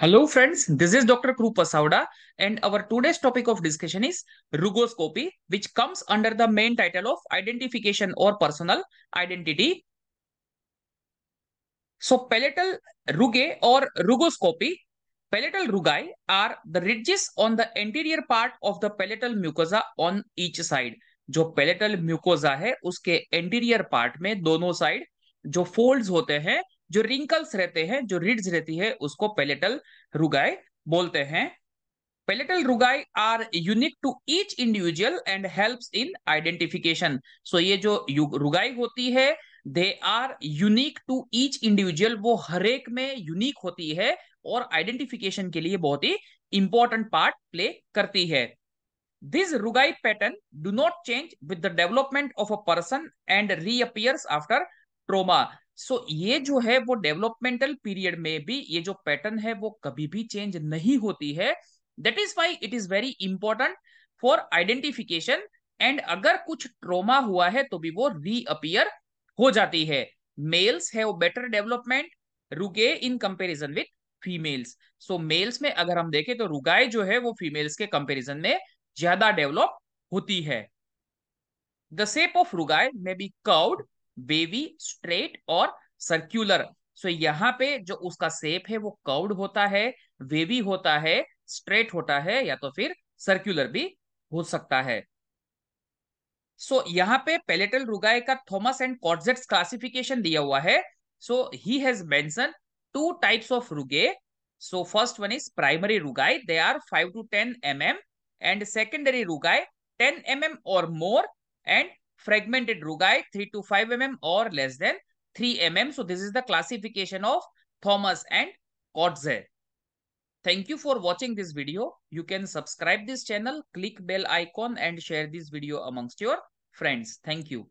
Hello friends, this is Dr. Krupa Sauda and our today's topic of discussion is rugoscopy which comes under the main title of identification or personal identity. So palatal rugae or rugoscopy, palatal rugae are the ridges on the anterior part of the palatal mucosa on each side. जो palatal mucosa है उसके anterior part में दोनों side जो folds होते हैं जो wrinkles रहते हैं जो रिड्स रहती है उसको पेलेटल रुगाई बोलते हैं palatal rugae are unique to each individual and help in identification so ये जो रुगाई होती है they are unique to each individual वो हर एक में यूनिक होती है और आइडेंटिफिकेशन के लिए बहुत ही इंपॉर्टेंट पार्ट प्ले करती है this rugae pattern do not change with the development of a person and reappears after trauma so so, ये जो है वो डेवलपमेंटल पीरियड में भी ये जो पैटर्न है वो कभी भी चेंज नहीं होती है that is why it is very important for identification and अगर कुछ ट्रोमा हुआ है तो भी वो रीअपियर हो जाती है मेल्स है वो बेटर डेवलपमेंट रुके in comparison with females so males में अगर हम देखें तो रुगाई जो है वो फीमेल्स के कंपेरिजन में ज्यादा डेवलप होती है the shape of rugae may be curved wavy straight और सर्क्यूलर सो यहाँ पे जो उसका सेप है वो कर्व्ड होता है वेवी होता है स्ट्रेट होता है या तो फिर सर्क्यूलर भी हो सकता है सो so, यहाँ पे पेलेटल रुगाए का थॉमस एंड कॉर्जेट क्लासिफिकेशन दिया हुआ है so he has mention two types of rugae so first one is primary rugae they are five to ten M M and secondary rugae ten M M और more and fragmented rugai 3 to 5 mm or less than 3 mm. So this is the classification of Thomas and Kotzer. Thank you for watching this video. You can subscribe this channel, click bell icon and share this video amongst your friends. Thank you.